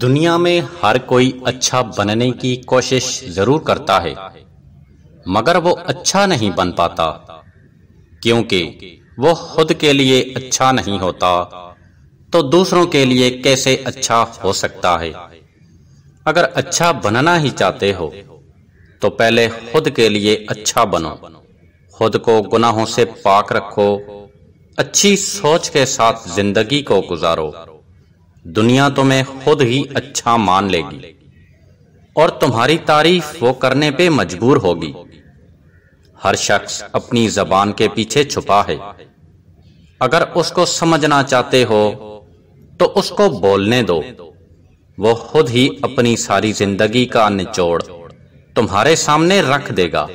दुनिया में हर कोई अच्छा बनने की कोशिश जरूर करता है मगर वो अच्छा नहीं बन पाता क्योंकि वो खुद के लिए अच्छा नहीं होता तो दूसरों के लिए कैसे अच्छा हो सकता है अगर अच्छा बनना ही चाहते हो तो पहले खुद के लिए अच्छा बनो खुद को गुनाहों से पाक रखो अच्छी सोच के साथ जिंदगी को गुजारो दुनिया तुम्हें तो खुद ही अच्छा मान लेगी और तुम्हारी तारीफ वो करने पे मजबूर होगी हर शख्स अपनी जबान के पीछे छुपा है अगर उसको समझना चाहते हो तो उसको बोलने दो वो खुद ही अपनी सारी जिंदगी का निचोड़ तुम्हारे सामने रख देगा